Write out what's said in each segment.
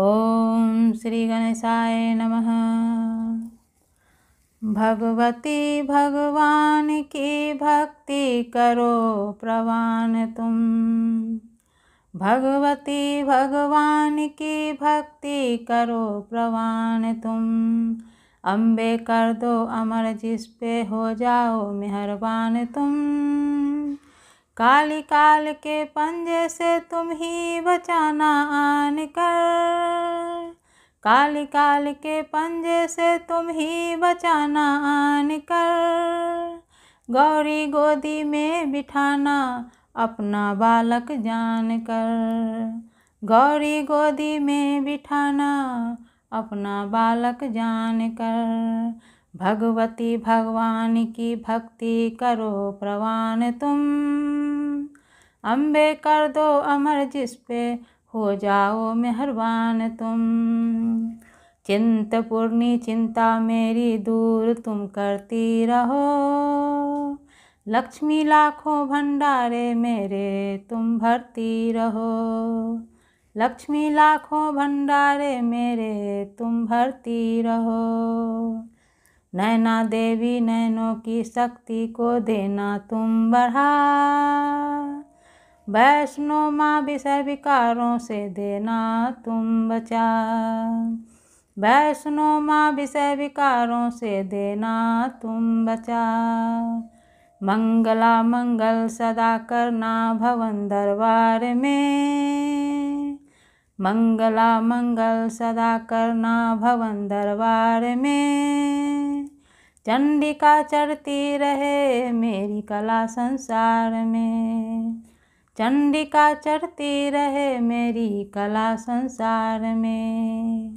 ओम श्री गणेशाय नमः भगवती भगवान की भक्ति करो प्रवान तुम भगवती भगवान की भक्ति करो प्रवान तुम अम्बे कर दो अमर जिस पे हो जाओ मेहरबान तुम काली काल के पंजे से तुम ही बचाना आन कर काल काल के पंजे से तुम ही बचाना आन कर गौरी गोदी में बिठाना अपना बालक जान कर गौरी गोदी में बिठाना अपना बालक जान कर भगवती भगवान की भक्ति करो प्रवान तुम अम्बे कर दो अमर जिस पे हो जाओ मेहरबान तुम चिंतपूर्णी चिंता मेरी दूर तुम करती रहो लक्ष्मी लाखों भंडारे मेरे तुम भरती रहो लक्ष्मी लाखों भंडारे मेरे तुम भरती रहो नैना देवी नैनों की शक्ति को देना तुम बढ़ा वैष्णो माँ विषय विकारों से देना तुम बचा वैष्णो माँ विषय विकारों से देना तुम बचा मंगला मंगल सदा करना भवन दरबार में मंगला मंगल सदा करना भवन दरबार में चंडिका चढ़ती रहे मेरी कला संसार में चंडिका चढ़ती रहे मेरी कला संसार में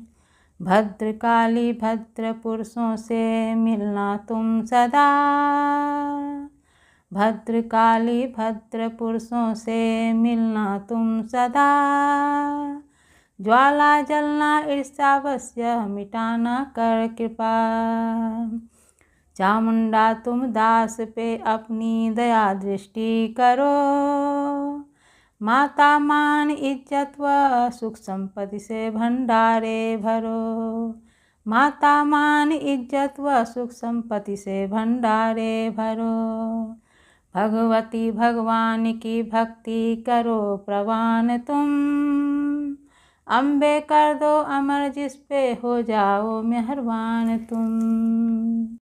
भद्र काली भद्र पुरुषों से मिलना तुम सदा भद्र काली भद्र पुरुषों से मिलना तुम सदा ज्वाला जलना ईर्षावश्य मिटाना कर कृपा चामुंडा तुम दास पे अपनी दया दृष्टि करो माता मान इज्जत व सुख संपत्ति से भंडारे भरो माता मान इज्जत व सुख संपत्ति से भंडारे भरो भगवती भगवान की भक्ति करो प्रवान तुम अम्बे कर दो अमर जिस पे हो जाओ मेहरबान तुम